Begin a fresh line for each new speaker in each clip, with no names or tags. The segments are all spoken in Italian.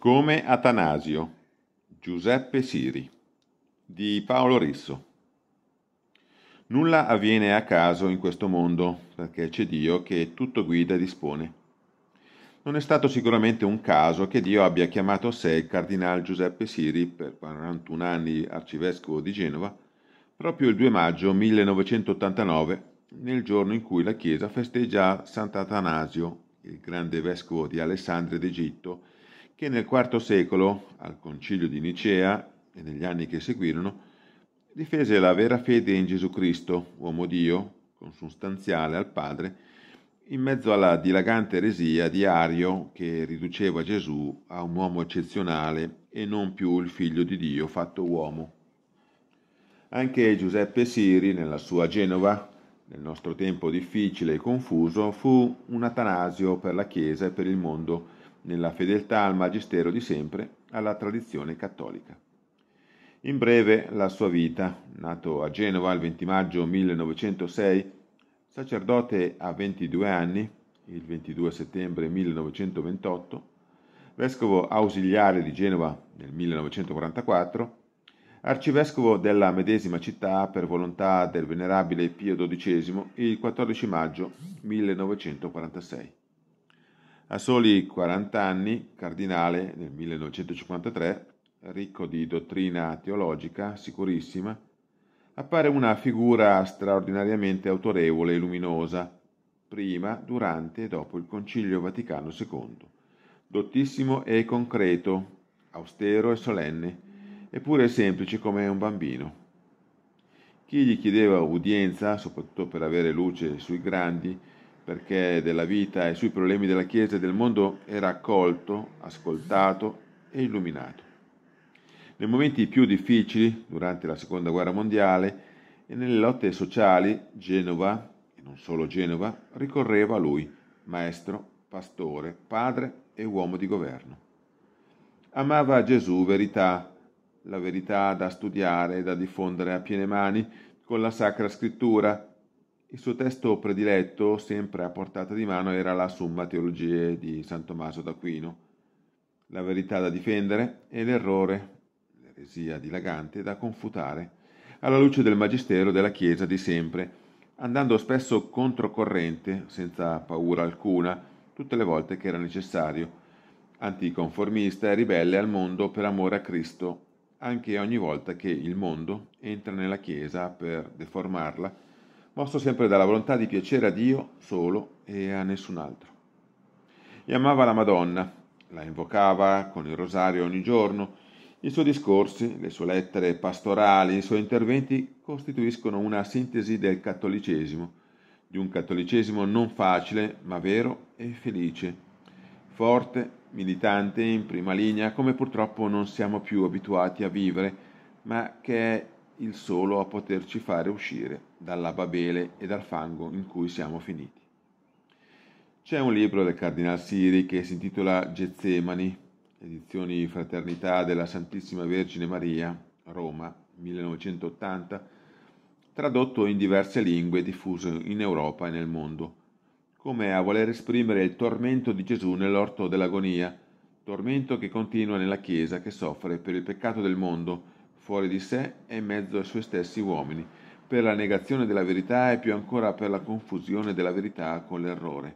Come Atanasio, Giuseppe Siri, di Paolo Risso. Nulla avviene a caso in questo mondo, perché c'è Dio che tutto guida e dispone. Non è stato sicuramente un caso che Dio abbia chiamato a sé il cardinale Giuseppe Siri, per 41 anni arcivescovo di Genova, proprio il 2 maggio 1989, nel giorno in cui la Chiesa festeggia Sant'Atanasio, il grande vescovo di Alessandria d'Egitto, che nel IV secolo, al concilio di Nicea e negli anni che seguirono, difese la vera fede in Gesù Cristo, uomo Dio, consustanziale al Padre, in mezzo alla dilagante eresia di Ario che riduceva Gesù a un uomo eccezionale e non più il figlio di Dio fatto uomo. Anche Giuseppe Siri, nella sua Genova, nel nostro tempo difficile e confuso, fu un Atanasio per la Chiesa e per il mondo nella fedeltà al magistero di sempre, alla tradizione cattolica. In breve la sua vita, nato a Genova il 20 maggio 1906, sacerdote a 22 anni, il 22 settembre 1928, vescovo ausiliare di Genova nel 1944, arcivescovo della medesima città per volontà del venerabile Pio XII il 14 maggio 1946. A soli 40 anni, cardinale nel 1953, ricco di dottrina teologica sicurissima, appare una figura straordinariamente autorevole e luminosa, prima, durante e dopo il Concilio Vaticano II, dottissimo e concreto, austero e solenne, eppure semplice come un bambino. Chi gli chiedeva udienza, soprattutto per avere luce sui grandi, perché della vita e sui problemi della Chiesa e del mondo era accolto, ascoltato e illuminato. Nei momenti più difficili, durante la Seconda Guerra Mondiale e nelle lotte sociali, Genova, e non solo Genova, ricorreva a lui, maestro, pastore, padre e uomo di governo. Amava Gesù verità, la verità da studiare e da diffondere a piene mani con la Sacra Scrittura, il suo testo prediletto, sempre a portata di mano, era la Summa Teologie di San Tommaso d'Aquino, la verità da difendere e l'errore, l'eresia dilagante, da confutare, alla luce del magistero della Chiesa di sempre, andando spesso controcorrente, senza paura alcuna, tutte le volte che era necessario, anticonformista e ribelle al mondo per amore a Cristo, anche ogni volta che il mondo entra nella Chiesa per deformarla mosso sempre dalla volontà di piacere a Dio solo e a nessun altro. E amava la Madonna, la invocava con il rosario ogni giorno, i suoi discorsi, le sue lettere pastorali, i suoi interventi costituiscono una sintesi del cattolicesimo, di un cattolicesimo non facile ma vero e felice, forte, militante, in prima linea, come purtroppo non siamo più abituati a vivere, ma che è il solo a poterci fare uscire dalla Babele e dal fango in cui siamo finiti. C'è un libro del Cardinal Siri che si intitola Getsemani, edizioni Fraternità della Santissima Vergine Maria, Roma, 1980, tradotto in diverse lingue e diffuso in Europa e nel mondo, come a voler esprimere il tormento di Gesù nell'orto dell'agonia, tormento che continua nella Chiesa che soffre per il peccato del mondo, fuori di sé e in mezzo ai suoi stessi uomini, per la negazione della verità e più ancora per la confusione della verità con l'errore.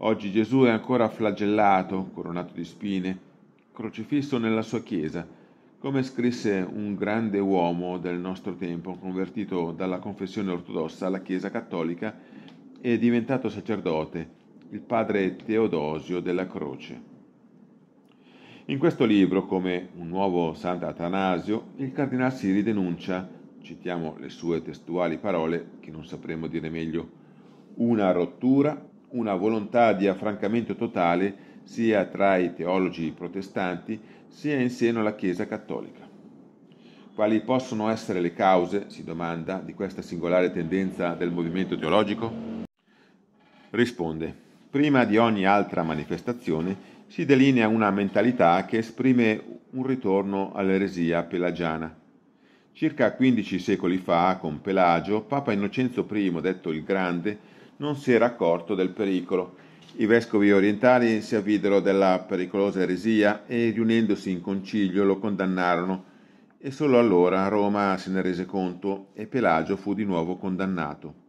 Oggi Gesù è ancora flagellato, coronato di spine, crocifisso nella sua chiesa, come scrisse un grande uomo del nostro tempo, convertito dalla confessione ortodossa alla Chiesa cattolica e diventato sacerdote, il padre Teodosio della Croce. In questo libro, come un nuovo Sant'Atanasio, il Cardinal Siri denuncia, citiamo le sue testuali parole, che non sapremmo dire meglio, una rottura, una volontà di affrancamento totale sia tra i teologi protestanti sia in seno alla Chiesa cattolica. Quali possono essere le cause, si domanda, di questa singolare tendenza del movimento teologico? Risponde, prima di ogni altra manifestazione, si delinea una mentalità che esprime un ritorno all'eresia pelagiana. Circa 15 secoli fa, con Pelagio, Papa Innocenzo I, detto il Grande, non si era accorto del pericolo. I vescovi orientali si avvidero della pericolosa eresia e, riunendosi in concilio, lo condannarono. E solo allora Roma se ne rese conto e Pelagio fu di nuovo condannato.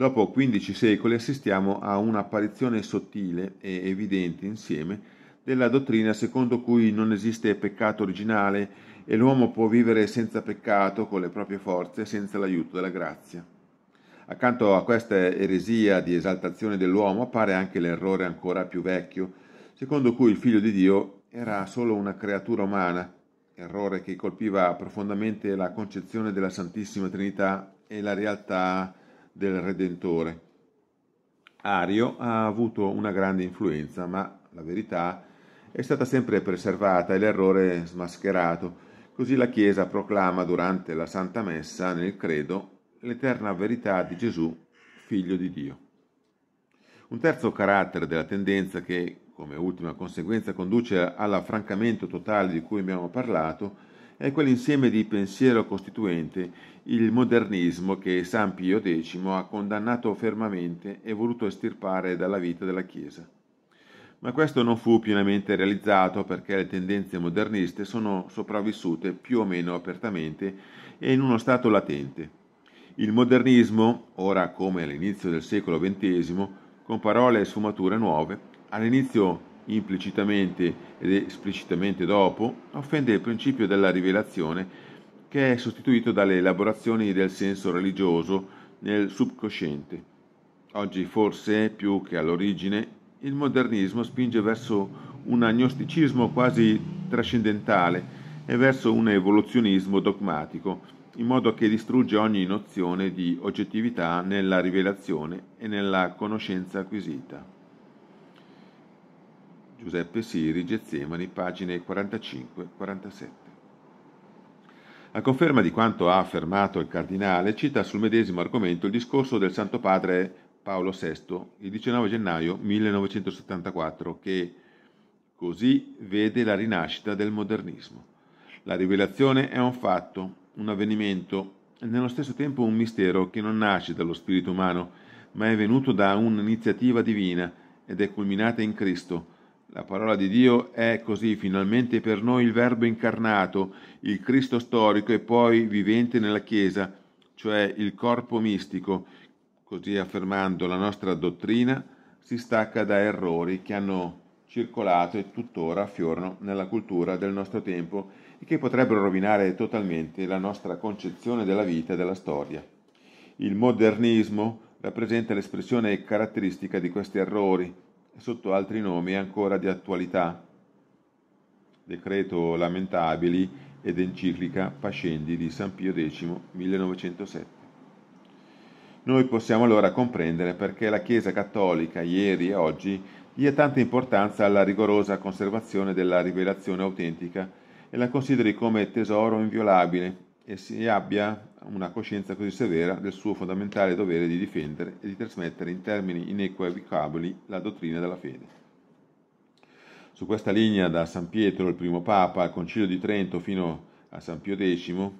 Dopo 15 secoli assistiamo a un'apparizione sottile e evidente insieme della dottrina secondo cui non esiste peccato originale e l'uomo può vivere senza peccato con le proprie forze senza l'aiuto della grazia. Accanto a questa eresia di esaltazione dell'uomo appare anche l'errore ancora più vecchio, secondo cui il figlio di Dio era solo una creatura umana, errore che colpiva profondamente la concezione della Santissima Trinità e la realtà di del Redentore. Ario ha avuto una grande influenza, ma la verità è stata sempre preservata e l'errore smascherato. Così la Chiesa proclama durante la Santa Messa nel Credo l'eterna verità di Gesù, figlio di Dio. Un terzo carattere della tendenza che, come ultima conseguenza, conduce all'affrancamento totale di cui abbiamo parlato, è è quell'insieme di pensiero costituente, il modernismo che San Pio X ha condannato fermamente e voluto estirpare dalla vita della Chiesa. Ma questo non fu pienamente realizzato perché le tendenze moderniste sono sopravvissute più o meno apertamente e in uno stato latente. Il modernismo, ora come all'inizio del secolo XX, con parole e sfumature nuove, all'inizio implicitamente ed esplicitamente dopo, offende il principio della rivelazione che è sostituito dalle elaborazioni del senso religioso nel subcosciente. Oggi forse più che all'origine il modernismo spinge verso un agnosticismo quasi trascendentale e verso un evoluzionismo dogmatico, in modo che distrugge ogni nozione di oggettività nella rivelazione e nella conoscenza acquisita. Giuseppe Siri, Gezzemani, pagine 45-47. A conferma di quanto ha affermato il cardinale, cita sul medesimo argomento il discorso del Santo Padre Paolo VI il 19 gennaio 1974 che così vede la rinascita del modernismo. La rivelazione è un fatto, un avvenimento, e nello stesso tempo un mistero che non nasce dallo spirito umano, ma è venuto da un'iniziativa divina ed è culminata in Cristo, la parola di Dio è così finalmente per noi il Verbo incarnato, il Cristo storico e poi vivente nella Chiesa, cioè il corpo mistico. Così affermando la nostra dottrina, si stacca da errori che hanno circolato e tuttora affiorano nella cultura del nostro tempo e che potrebbero rovinare totalmente la nostra concezione della vita e della storia. Il modernismo rappresenta l'espressione caratteristica di questi errori, sotto altri nomi ancora di attualità. Decreto Lamentabili ed enciclica Pascendi di San Pio X 1907. Noi possiamo allora comprendere perché la Chiesa cattolica ieri e oggi dia tanta importanza alla rigorosa conservazione della rivelazione autentica e la consideri come tesoro inviolabile e si abbia una coscienza così severa del suo fondamentale dovere di difendere e di trasmettere in termini inequivocabili la dottrina della fede. Su questa linea da San Pietro, il primo Papa, al Concilio di Trento fino a San Pio X, eh,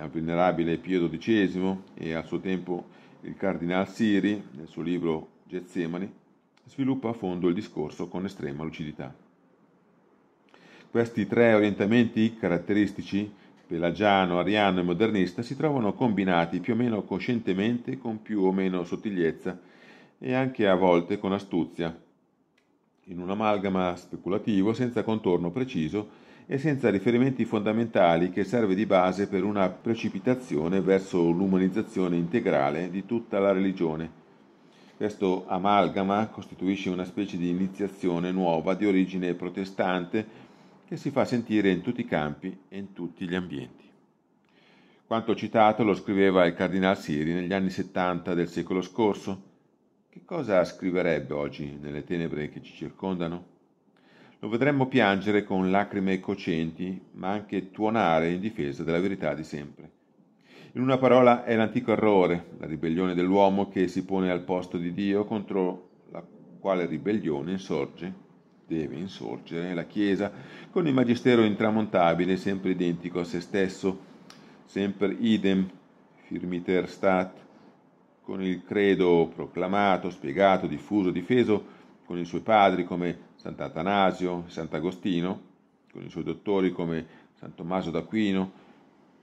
al venerabile Pio XII e al suo tempo il Cardinal Siri, nel suo libro Getsemani, sviluppa a fondo il discorso con estrema lucidità. Questi tre orientamenti caratteristici pelagiano, ariano e modernista si trovano combinati più o meno coscientemente, con più o meno sottigliezza e anche a volte con astuzia, in un amalgama speculativo senza contorno preciso e senza riferimenti fondamentali che serve di base per una precipitazione verso l'umanizzazione integrale di tutta la religione. Questo amalgama costituisce una specie di iniziazione nuova di origine protestante che si fa sentire in tutti i campi e in tutti gli ambienti. Quanto citato lo scriveva il Cardinal Siri negli anni 70 del secolo scorso. Che cosa scriverebbe oggi nelle tenebre che ci circondano? Lo vedremmo piangere con lacrime cocenti, ma anche tuonare in difesa della verità di sempre. In una parola è l'antico errore, la ribellione dell'uomo che si pone al posto di Dio contro la quale ribellione insorge deve insorgere la Chiesa con il magistero intramontabile, sempre identico a se stesso, sempre idem, firmiter stat, con il credo proclamato, spiegato, diffuso, difeso con i suoi padri come Sant'Atanasio, Sant'Agostino, con i suoi dottori come San Tommaso d'Aquino,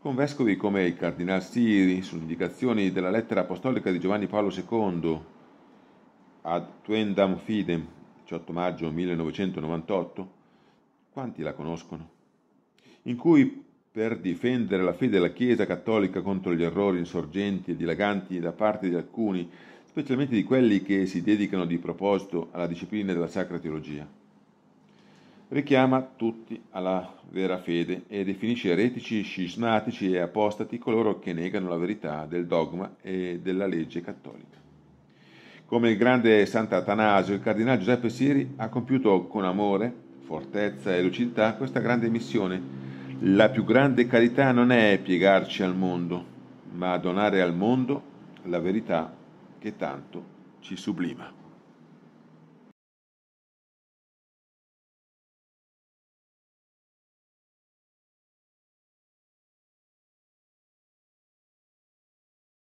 con vescovi come il Cardinal Siri, sulle indicazioni della lettera apostolica di Giovanni Paolo II, ad tuendam fidem, 18 maggio 1998, quanti la conoscono? In cui per difendere la fede della Chiesa cattolica contro gli errori insorgenti e dilaganti da parte di alcuni, specialmente di quelli che si dedicano di proposito alla disciplina della Sacra Teologia. Richiama tutti alla vera fede e definisce eretici, scismatici e apostati coloro che negano la verità del dogma e della legge cattolica. Come il grande Sant'Atanasio, il cardinale Giuseppe Siri ha compiuto con amore, fortezza e lucidità questa grande missione. La più grande carità non è piegarci al mondo, ma donare al mondo la verità che tanto ci sublima.